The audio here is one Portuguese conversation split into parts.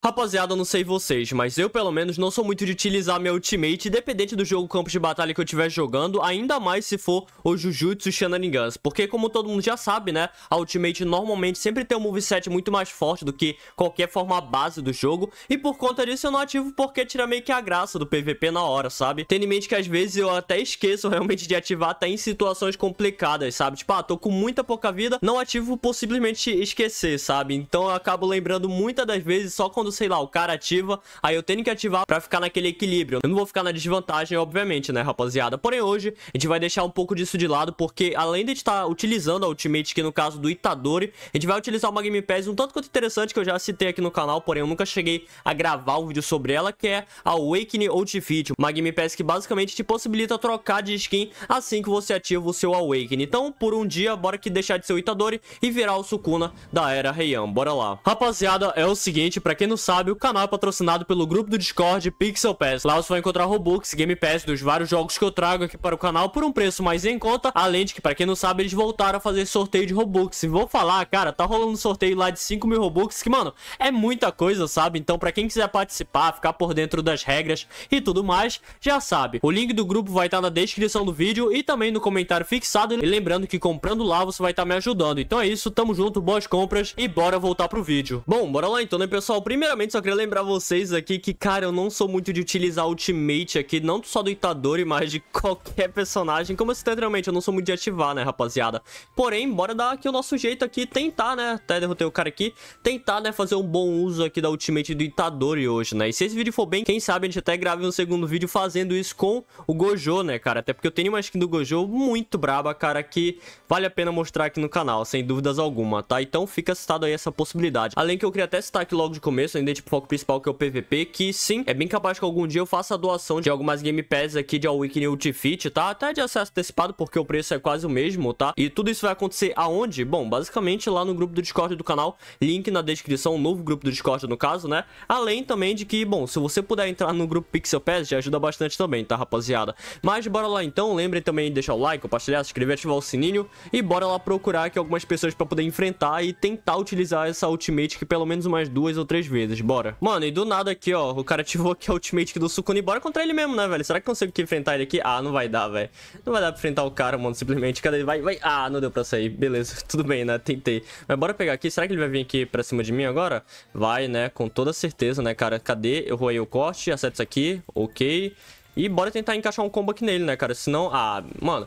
Rapaziada, não sei vocês, mas eu pelo menos não sou muito de utilizar minha ultimate independente do jogo campo de batalha que eu estiver jogando, ainda mais se for o Jujutsu Shenanigans, porque como todo mundo já sabe, né, a ultimate normalmente sempre tem um moveset muito mais forte do que qualquer forma base do jogo, e por conta disso eu não ativo porque tira meio que a graça do PVP na hora, sabe? Tendo em mente que às vezes eu até esqueço realmente de ativar até em situações complicadas, sabe? Tipo, ah, tô com muita pouca vida, não ativo por simplesmente esquecer, sabe? Então eu acabo lembrando muitas das vezes só quando quando, sei lá, o cara ativa, aí eu tenho que ativar pra ficar naquele equilíbrio. Eu não vou ficar na desvantagem, obviamente, né, rapaziada? Porém, hoje, a gente vai deixar um pouco disso de lado, porque além de estar tá utilizando a Ultimate, que no caso do Itadori, a gente vai utilizar uma Game Pass um tanto quanto interessante, que eu já citei aqui no canal, porém eu nunca cheguei a gravar um vídeo sobre ela, que é a Awakening Outfit, uma Game Pass que basicamente te possibilita trocar de skin assim que você ativa o seu Awakening. Então, por um dia, bora que deixar de ser o Itadori e virar o Sukuna da Era Heian. Bora lá. Rapaziada, é o seguinte, pra quem não sabe, o canal é patrocinado pelo grupo do Discord Pixel Pass. Lá você vai encontrar Robux, Game Pass, dos vários jogos que eu trago aqui para o canal por um preço mais em conta. Além de que, para quem não sabe, eles voltaram a fazer sorteio de Robux. E vou falar, cara, tá rolando um sorteio lá de 5 mil Robux, que, mano, é muita coisa, sabe? Então, para quem quiser participar, ficar por dentro das regras e tudo mais, já sabe. O link do grupo vai estar tá na descrição do vídeo e também no comentário fixado. E lembrando que comprando lá, você vai estar tá me ajudando. Então é isso, tamo junto, boas compras e bora voltar pro vídeo. Bom, bora lá então, né, pessoal? Primeiro Primeiramente, só queria lembrar vocês aqui que, cara, eu não sou muito de utilizar ultimate aqui, não só do Itadori, mas de qualquer personagem. Como eu citei realmente, eu não sou muito de ativar, né, rapaziada? Porém, bora dar aqui o nosso jeito aqui, tentar, né, até derrotei o cara aqui, tentar, né, fazer um bom uso aqui da ultimate do Itadori hoje, né? E se esse vídeo for bem, quem sabe a gente até grave um segundo vídeo fazendo isso com o Gojo, né, cara? Até porque eu tenho uma skin do Gojo muito braba, cara, que vale a pena mostrar aqui no canal, sem dúvidas alguma, tá? Então fica citado aí essa possibilidade. Além que eu queria até citar aqui logo de começo, ainda tipo foco principal que é o PVP, que sim, é bem capaz que algum dia eu faça a doação de algumas Game Pass aqui de Awakening Ultimate Ultifit, tá? Até de acesso antecipado, porque o preço é quase o mesmo, tá? E tudo isso vai acontecer aonde? Bom, basicamente lá no grupo do Discord do canal, link na descrição, novo grupo do Discord no caso, né? Além também de que, bom, se você puder entrar no grupo Pixel Pass, já ajuda bastante também, tá rapaziada? Mas bora lá então, lembrem também de deixar o like, compartilhar, se inscrever, ativar o sininho e bora lá procurar aqui algumas pessoas pra poder enfrentar e tentar utilizar essa Ultimate que pelo menos umas duas ou três vezes bora. Mano, e do nada aqui, ó, o cara ativou aqui a é ultimate do Sukuni, bora contra ele mesmo, né, velho? Será que consigo enfrentar ele aqui? Ah, não vai dar, velho. Não vai dar pra enfrentar o cara, mano, simplesmente. Cadê ele? Vai, vai. Ah, não deu pra sair. Beleza, tudo bem, né? Tentei. Mas bora pegar aqui. Será que ele vai vir aqui pra cima de mim agora? Vai, né? Com toda certeza, né, cara? Cadê? Eu roei o corte, acerto isso aqui. Ok. E bora tentar encaixar um combo aqui nele, né, cara? Senão, ah, mano...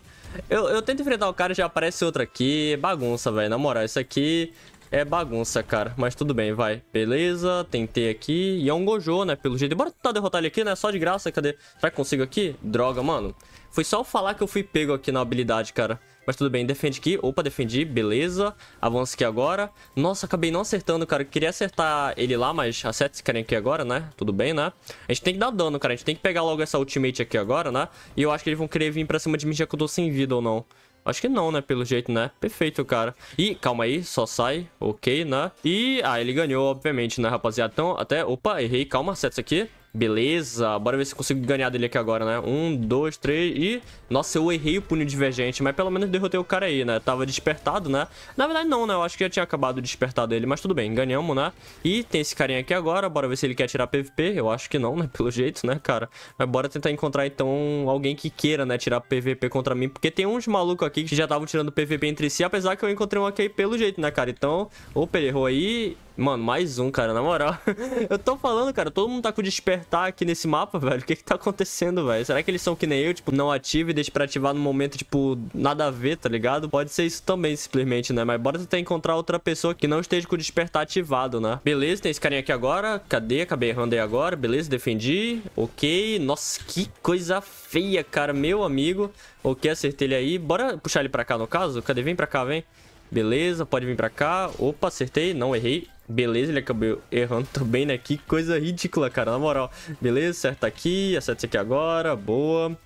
Eu, eu tento enfrentar o cara e já aparece outro aqui. Bagunça, velho. Na moral, isso aqui é bagunça, cara. Mas tudo bem, vai. Beleza, tentei aqui. E é um Gojo, né, pelo jeito. Bora tentar derrotar ele aqui, né? Só de graça, cadê? Será que consigo aqui? Droga, mano. Foi só eu falar que eu fui pego aqui na habilidade, cara. Mas tudo bem, defende aqui. Opa, defendi, beleza. Avança aqui agora. Nossa, acabei não acertando, cara. Queria acertar ele lá, mas acerta esse carinha aqui agora, né? Tudo bem, né? A gente tem que dar dano, cara. A gente tem que pegar logo essa ultimate aqui agora, né? E eu acho que eles vão querer vir pra cima de mim já que eu tô sem vida ou não. Acho que não, né? Pelo jeito, né? Perfeito, cara. E, calma aí, só sai. Ok, né? E, ah, ele ganhou, obviamente, né, rapaziada? Então, até... Opa, errei. Calma, sete isso aqui. Beleza, bora ver se consigo ganhar dele aqui agora, né? Um, dois, três e... Nossa, eu errei o punho divergente, mas pelo menos derrotei o cara aí, né? Tava despertado, né? Na verdade não, né? Eu acho que já tinha acabado de despertar dele, mas tudo bem, ganhamos, né? E tem esse carinha aqui agora, bora ver se ele quer tirar PVP. Eu acho que não, né? Pelo jeito, né, cara? Mas bora tentar encontrar, então, alguém que queira, né? Tirar PVP contra mim, porque tem uns malucos aqui que já estavam tirando PVP entre si, apesar que eu encontrei um aqui pelo jeito, né, cara? Então, opa, ele errou aí... Mano, mais um, cara, na moral. eu tô falando, cara, todo mundo tá com despertar aqui nesse mapa, velho. O que que tá acontecendo, velho? Será que eles são que nem eu, tipo, não ativo e deixa pra ativar no momento, tipo, nada a ver, tá ligado? Pode ser isso também, simplesmente, né? Mas bora tentar encontrar outra pessoa que não esteja com o despertar ativado, né? Beleza, tem esse carinha aqui agora. Cadê? Acabei errando aí agora. Beleza, defendi. Ok. Nossa, que coisa feia, cara, meu amigo. Ok, acertei ele aí. Bora puxar ele pra cá, no caso? Cadê? Vem pra cá, vem. Beleza, pode vir pra cá. Opa, acertei. Não errei. Beleza, ele acabou errando também, né? Que coisa ridícula, cara, na moral. Beleza, acerta aqui, acerta isso aqui agora, boa.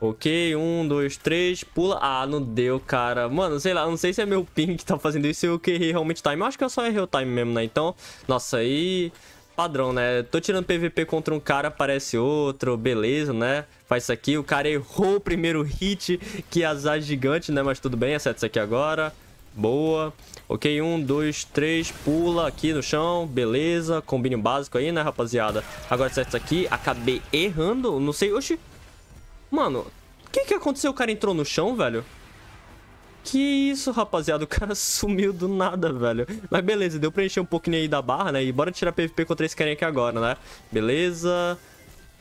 Ok, um, dois, três, pula. Ah, não deu, cara. Mano, sei lá, não sei se é meu ping que tá fazendo isso eu que errei realmente time. Eu acho que eu só errei o time mesmo, né? Então, nossa, aí... Padrão, né? Tô tirando PVP contra um cara, aparece outro, beleza, né? Faz isso aqui, o cara errou o primeiro hit, que é azar gigante, né? Mas tudo bem, acerta isso aqui agora. Boa. Ok, um, dois, três, pula aqui no chão, beleza. Combine básico aí, né, rapaziada? Agora certo isso aqui, acabei errando, não sei, oxi. Mano, o que que aconteceu? O cara entrou no chão, velho? Que isso, rapaziada, o cara sumiu do nada, velho. Mas beleza, deu pra encher um pouquinho aí da barra, né? E bora tirar PVP contra esse carinha aqui agora, né? Beleza.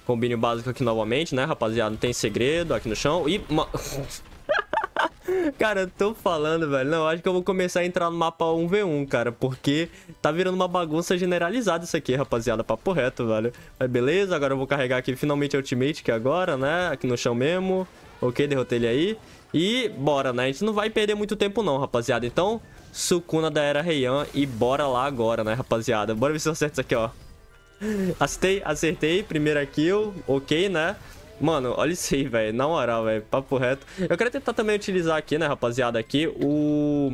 Combine básico aqui novamente, né, rapaziada? Não tem segredo aqui no chão. E... Cara, eu tô falando, velho. Não, acho que eu vou começar a entrar no mapa 1v1, cara. Porque tá virando uma bagunça generalizada isso aqui, rapaziada. Papo reto, velho. Mas beleza, agora eu vou carregar aqui finalmente a ultimate, que é agora, né? Aqui no chão mesmo. Ok, derrotei ele aí. E bora, né? A gente não vai perder muito tempo não, rapaziada. Então, Sukuna da Era Heian e bora lá agora, né, rapaziada? Bora ver se eu acerto isso aqui, ó. Acertei, acertei. Primeira kill, ok, né? Mano, olha isso aí, velho. Na moral, velho. Papo reto. Eu quero tentar também utilizar aqui, né, rapaziada, aqui, o...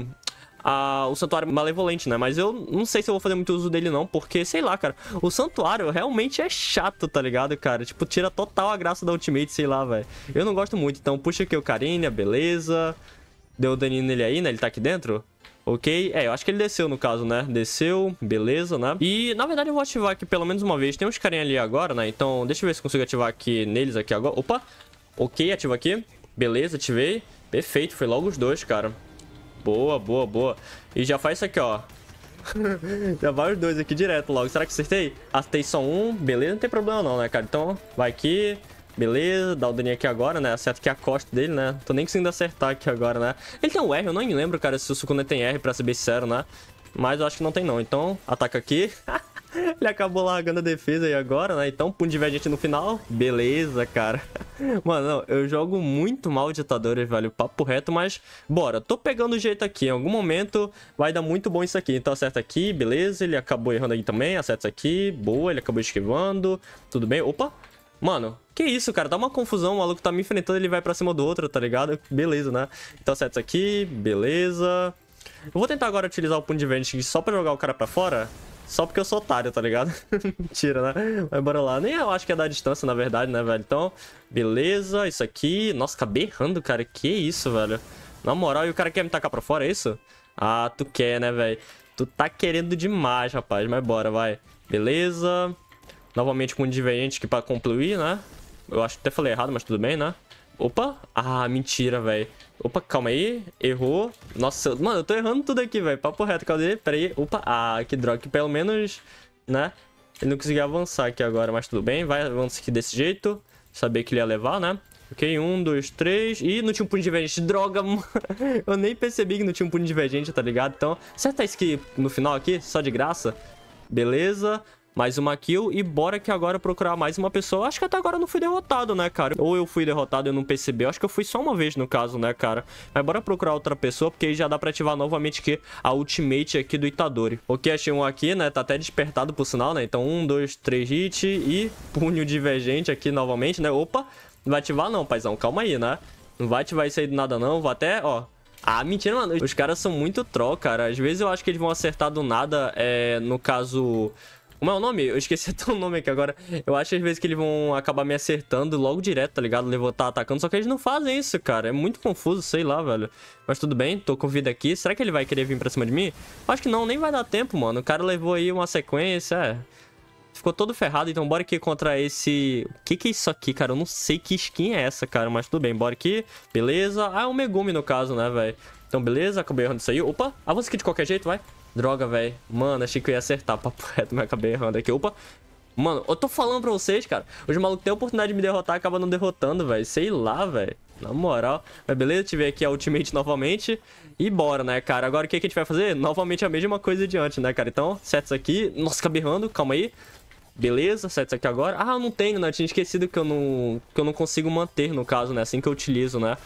A, o santuário malevolente, né? Mas eu não sei se eu vou fazer muito uso dele não, porque, sei lá, cara, o santuário realmente é chato, tá ligado, cara? Tipo, tira total a graça da ultimate, sei lá, velho. Eu não gosto muito, então puxa aqui o Carinha, beleza. Deu o daninho nele aí, né? Ele tá aqui dentro. Ok? É, eu acho que ele desceu no caso, né? Desceu, beleza, né? E, na verdade, eu vou ativar aqui pelo menos uma vez. Tem uns carinha ali agora, né? Então, deixa eu ver se consigo ativar aqui neles aqui agora. Opa! Ok, ativa aqui. Beleza, ativei. Perfeito, foi logo os dois, cara. Boa, boa, boa. E já faz isso aqui, ó. já vai os dois aqui direto logo. Será que acertei? Acertei só um. Beleza, não tem problema não, né, cara? Então, vai aqui. Beleza, dá o daninho aqui agora, né? Acerta aqui a costa dele, né? Tô nem conseguindo acertar aqui agora, né? Ele tem um R, eu não me lembro, cara, se o Sukuna tem R, pra ser bem sincero, né? Mas eu acho que não tem não, então ataca aqui. Ele acabou largando a defesa aí agora, né? Então, punho divergente no final. Beleza, cara. Mano, não, eu jogo muito mal ditadores, velho. Papo reto, mas bora. Tô pegando o jeito aqui. Em algum momento vai dar muito bom isso aqui. Então, acerta aqui. Beleza. Ele acabou errando aí também. Acerta isso aqui. Boa. Ele acabou esquivando. Tudo bem. Opa. Mano, que isso, cara? Dá uma confusão, o maluco tá me enfrentando, ele vai pra cima do outro, tá ligado? Beleza, né? Então acerta isso aqui, beleza. Eu vou tentar agora utilizar o Punho de Vanishing só pra jogar o cara pra fora. Só porque eu sou otário, tá ligado? Mentira, né? Mas bora lá. Nem eu acho que é da distância, na verdade, né, velho? Então, beleza, isso aqui. Nossa, acabei errando, cara. Que isso, velho? Na moral, e o cara quer me tacar pra fora, é isso? Ah, tu quer, né, velho? Tu tá querendo demais, rapaz. Mas bora, vai. Beleza. Novamente com um divergente aqui pra concluir, né? Eu acho que até falei errado, mas tudo bem, né? Opa! Ah, mentira, velho. Opa, calma aí. Errou. Nossa, mano, eu tô errando tudo aqui, velho. Papo reto, cadê? Pera aí. Opa, ah, que droga. Que pelo menos, né? Ele não conseguiu avançar aqui agora, mas tudo bem. Vai, avançar aqui desse jeito. Saber que ele ia levar, né? Ok, um, dois, três. Ih, não tinha um punho divergente. Droga, mano. Eu nem percebi que não tinha um punho divergente, tá ligado? Então, acerta isso aqui no final aqui, só de graça. Beleza. Mais uma kill e bora que agora procurar mais uma pessoa. Acho que até agora eu não fui derrotado, né, cara? Ou eu fui derrotado e eu não percebi. Eu acho que eu fui só uma vez no caso, né, cara? Mas bora procurar outra pessoa, porque aí já dá pra ativar novamente que a ultimate aqui do Itadori. Ok, achei um aqui, né? Tá até despertado por sinal, né? Então um, dois, três hit e punho divergente aqui novamente, né? Opa, não vai ativar não, paizão. Calma aí, né? Não vai ativar isso aí do nada não. Vou até, ó... Ah, mentira, mano. Os caras são muito troll, cara. Às vezes eu acho que eles vão acertar do nada, é... No caso como é o nome? Eu esqueci até o nome aqui agora. Eu acho às vezes que eles vão acabar me acertando logo direto, tá ligado? Levou tá atacando, só que eles não fazem isso, cara. É muito confuso, sei lá, velho. Mas tudo bem, tô com vida aqui. Será que ele vai querer vir pra cima de mim? Acho que não, nem vai dar tempo, mano. O cara levou aí uma sequência, é... Ficou todo ferrado, então bora aqui contra esse... O que que é isso aqui, cara? Eu não sei que skin é essa, cara, mas tudo bem. Bora aqui, beleza. Ah, é um Megumi no caso, né, velho? Então, beleza, acabei errando isso aí. Opa, avança aqui de qualquer jeito, vai. Droga, velho. Mano, achei que eu ia acertar. Papo reto, mas acabei errando aqui. Opa. Mano, eu tô falando pra vocês, cara. Os malucos têm a oportunidade de me derrotar acaba não derrotando, velho. Sei lá, velho. Na moral. Mas beleza, tive aqui a ultimate novamente. E bora, né, cara? Agora o que, que a gente vai fazer? Novamente a mesma coisa de antes, né, cara? Então, sets aqui. Nossa, acabei errando. Calma aí. Beleza, sets aqui agora. Ah, eu não tenho, né? Eu tinha esquecido que eu não, que eu não consigo manter, no caso, né? Assim que eu utilizo, né?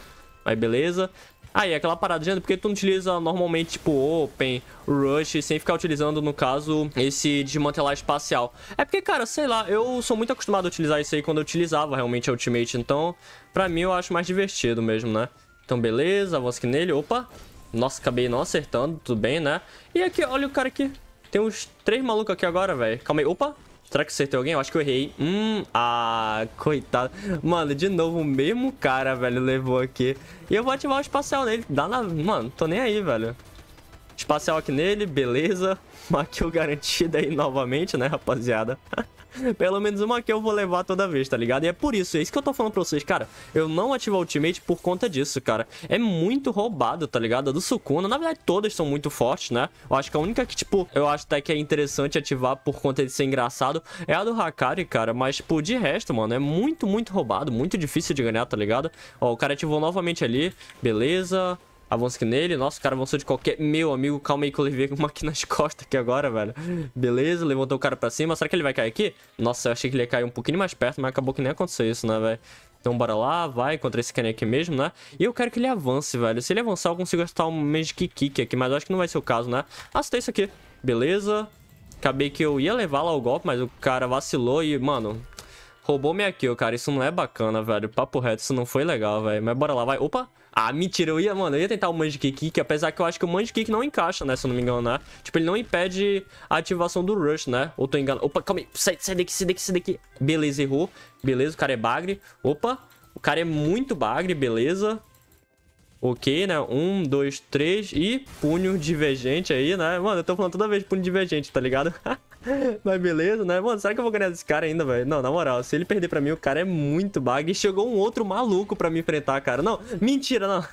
Mas beleza. Aí, ah, e aquela parada, gente, porque tu não utiliza normalmente, tipo, Open, Rush, sem ficar utilizando, no caso, esse desmantelar espacial? É porque, cara, sei lá, eu sou muito acostumado a utilizar isso aí quando eu utilizava realmente a Ultimate, então, pra mim, eu acho mais divertido mesmo, né? Então, beleza, avança aqui nele, opa. Nossa, acabei não acertando, tudo bem, né? E aqui, olha o cara aqui. Tem uns três malucos aqui agora, velho. Calma aí, opa. Será que acertei alguém? Eu acho que eu errei. Hum, ah, coitado. Mano, de novo, o mesmo cara, velho, levou aqui. E eu vou ativar o espacial nele. Dá na... Mano, tô nem aí, velho. Espacial aqui nele, beleza. Maquil garantida aí novamente, né, rapaziada? Pelo menos uma que eu vou levar toda vez, tá ligado? E é por isso, é isso que eu tô falando pra vocês, cara. Eu não ativo ultimate por conta disso, cara. É muito roubado, tá ligado? A do Sukuna, na verdade, todas são muito fortes, né? Eu acho que a única que, tipo, eu acho até que é interessante ativar por conta de ser engraçado é a do Hakari, cara. Mas, tipo, de resto, mano, é muito, muito roubado. Muito difícil de ganhar, tá ligado? Ó, o cara ativou novamente ali. Beleza. Avança aqui nele. Nossa, o cara avançou de qualquer... Meu amigo, calma aí que eu levei uma aqui nas costas aqui agora, velho. Beleza, levantou o cara pra cima. Será que ele vai cair aqui? Nossa, eu achei que ele ia cair um pouquinho mais perto, mas acabou que nem aconteceu isso, né, velho? Então bora lá, vai contra esse carinha aqui mesmo, né? E eu quero que ele avance, velho. Se ele avançar, eu consigo acertar um Magic Kick aqui, mas eu acho que não vai ser o caso, né? Acertei isso aqui. Beleza. Acabei que eu ia levar lá o golpe, mas o cara vacilou e, mano... Roubou minha kill, cara. Isso não é bacana, velho. Papo reto, isso não foi legal, velho. Mas bora lá, vai. Opa! Ah, mentira, eu ia, mano, eu ia tentar o aqui, Kick, apesar que eu acho que o mange Kick não encaixa, né, se eu não me engano, né? Tipo, ele não impede a ativação do Rush, né? Ou tô enganado. Opa, calma aí, sai, sai daqui, sai daqui, sai daqui. Beleza, errou. Beleza, o cara é bagre. Opa, o cara é muito bagre, beleza. Ok, né? Um, dois, três e punho divergente aí, né? Mano, eu tô falando toda vez punho divergente, tá ligado? Mas beleza, né? Mano, será que eu vou ganhar desse cara ainda, velho? Não, na moral, se ele perder pra mim, o cara é muito bag. E chegou um outro maluco pra me enfrentar, cara. Não, mentira, não.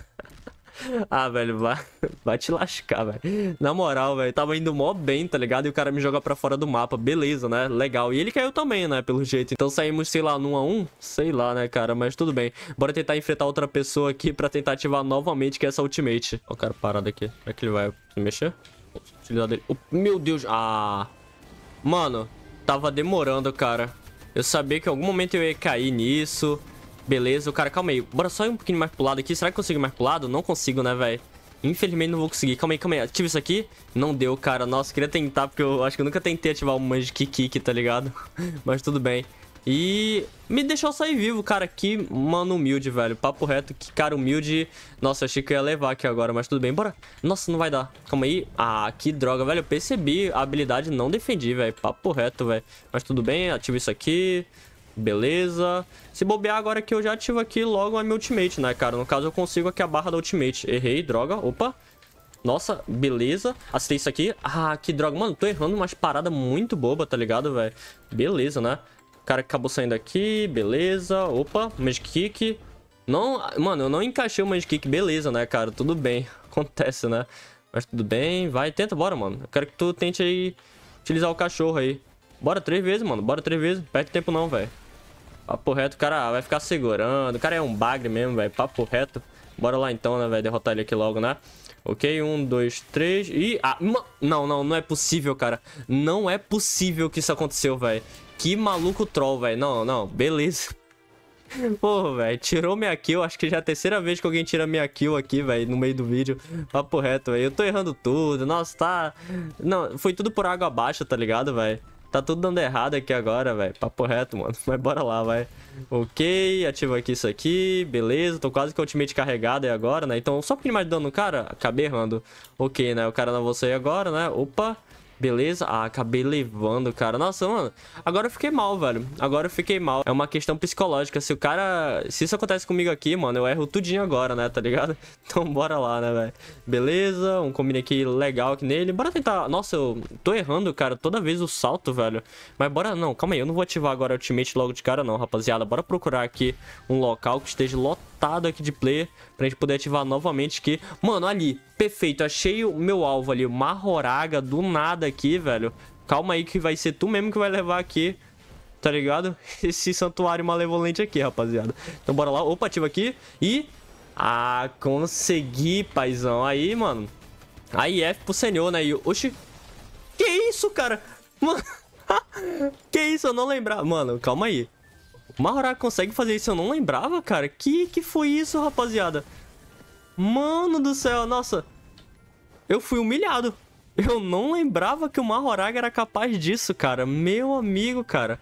Ah, velho, vai, vai te lascar, velho. Na moral, velho, tava indo mó bem, tá ligado? E o cara me joga pra fora do mapa. Beleza, né? Legal. E ele caiu também, né? Pelo jeito. Então saímos, sei lá, num a um. Sei lá, né, cara? Mas tudo bem. Bora tentar enfrentar outra pessoa aqui pra tentar ativar novamente que é essa ultimate. Ó, o cara parado aqui. Como é que ele vai se mexer? dele. meu Deus. Ah... Mano, tava demorando, cara. Eu sabia que em algum momento eu ia cair nisso. Beleza, o cara, calma aí. Bora só ir um pouquinho mais pro lado aqui. Será que eu consigo ir mais pro lado? Não consigo, né, velho? Infelizmente não vou conseguir. Calma aí, calma aí. Ativa isso aqui. Não deu, cara. Nossa, queria tentar, porque eu acho que eu nunca tentei ativar o Magic Kick, tá ligado? Mas tudo bem. E me deixou sair vivo, cara. Que mano humilde, velho. Papo reto, que cara humilde. Nossa, achei que eu ia levar aqui agora, mas tudo bem. Bora. Nossa, não vai dar. Calma aí. Ah, que droga, velho. Eu percebi a habilidade não defendi, velho. Papo reto, velho. Mas tudo bem, ativo isso aqui. Beleza. Se bobear agora que eu já ativo aqui logo a minha ultimate, né, cara? No caso, eu consigo aqui a barra da ultimate. Errei, droga. Opa. Nossa, beleza. Acertei isso aqui. Ah, que droga. Mano, tô errando umas paradas muito boba, tá ligado, velho? Beleza, né? cara que acabou saindo aqui, beleza. Opa, Magic Kick. Não, mano, eu não encaixei o Magic Kick, beleza, né, cara? Tudo bem, acontece, né? Mas tudo bem, vai, tenta, bora, mano. Eu quero que tu tente aí utilizar o cachorro aí. Bora três vezes, mano, bora três vezes. Perde tempo não, velho. Papo reto, o cara vai ficar segurando. O cara é um bagre mesmo, velho. Papo reto. Bora lá então, né, velho? Derrotar ele aqui logo, né? Ok, um, dois, três e... Ah, não, não, não é possível, cara. Não é possível que isso aconteceu, velho. Que maluco troll, velho. Não, não, beleza. Pô, velho, tirou minha kill. Acho que já é a terceira vez que alguém tira minha kill aqui, velho, no meio do vídeo. Papo reto, velho. Eu tô errando tudo. Nossa, tá... Não, foi tudo por água abaixo, tá ligado, velho? Tá tudo dando errado aqui agora, velho. Papo reto, mano. Mas bora lá, vai. Ok, ativo aqui isso aqui. Beleza, tô quase com o ultimate carregado aí agora, né? Então, só um pouquinho mais de dano no cara. Acabei errando. Ok, né? O cara não vou sair agora, né? Opa. Beleza? Ah, acabei levando, cara. Nossa, mano. Agora eu fiquei mal, velho. Agora eu fiquei mal. É uma questão psicológica. Se o cara... Se isso acontece comigo aqui, mano, eu erro tudinho agora, né? Tá ligado? Então bora lá, né, velho? Beleza? Um combine aqui legal aqui nele. Bora tentar... Nossa, eu tô errando, cara. Toda vez o salto, velho. Mas bora... Não, calma aí. Eu não vou ativar agora o ultimate logo de cara, não, rapaziada. Bora procurar aqui um local que esteja lotado aqui de player pra gente poder ativar novamente que... Mano, ali... Perfeito, achei o meu alvo ali, o roraga do nada aqui, velho. Calma aí que vai ser tu mesmo que vai levar aqui, tá ligado? Esse santuário malevolente aqui, rapaziada. Então bora lá. Opa, ativa aqui e... Ah, consegui, paizão. Aí, mano. Aí é pro senhor, né? oxi. Que isso, cara? Mano... que isso, eu não lembrava. Mano, calma aí. O roraga consegue fazer isso, eu não lembrava, cara. Que que foi isso, rapaziada? Mano do céu, nossa. Eu fui humilhado. Eu não lembrava que o Mahoraga era capaz disso, cara. Meu amigo, cara.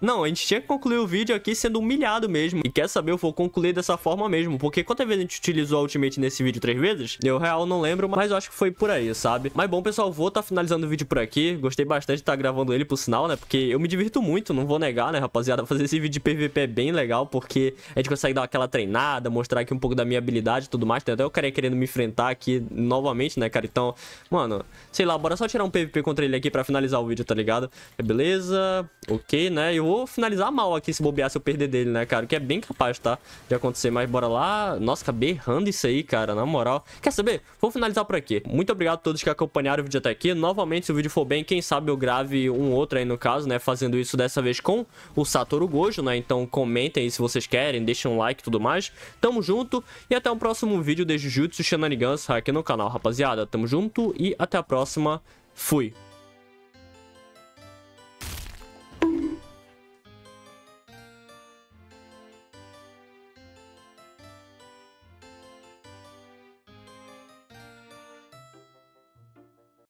Não, a gente tinha que concluir o vídeo aqui sendo humilhado mesmo. E quer saber, eu vou concluir dessa forma mesmo. Porque quantas vezes a gente utilizou a Ultimate nesse vídeo? Três vezes? Eu real não lembro, mas eu acho que foi por aí, sabe? Mas bom, pessoal, vou tá finalizando o vídeo por aqui. Gostei bastante de tá gravando ele, por sinal, né? Porque eu me divirto muito, não vou negar, né, rapaziada? Fazer esse vídeo de PVP é bem legal, porque a gente consegue dar aquela treinada, mostrar aqui um pouco da minha habilidade e tudo mais. Tem até o cara querendo me enfrentar aqui novamente, né, cara? Então, mano, sei lá, bora só tirar um PVP contra ele aqui pra finalizar o vídeo, tá ligado? Beleza, ok, né? Eu vou finalizar mal aqui se bobear se eu perder dele, né, cara? que é bem capaz, tá? De acontecer. Mas bora lá. Nossa, acabei tá errando isso aí, cara. Na moral. Quer saber? Vou finalizar por aqui. Muito obrigado a todos que acompanharam o vídeo até aqui. Novamente, se o vídeo for bem, quem sabe eu grave um outro aí no caso, né? Fazendo isso dessa vez com o Satoru Gojo, né? Então comentem aí se vocês querem, deixem um like e tudo mais. Tamo junto e até o próximo vídeo de Jujutsu Shenanigans aqui no canal, rapaziada. Tamo junto e até a próxima. Fui!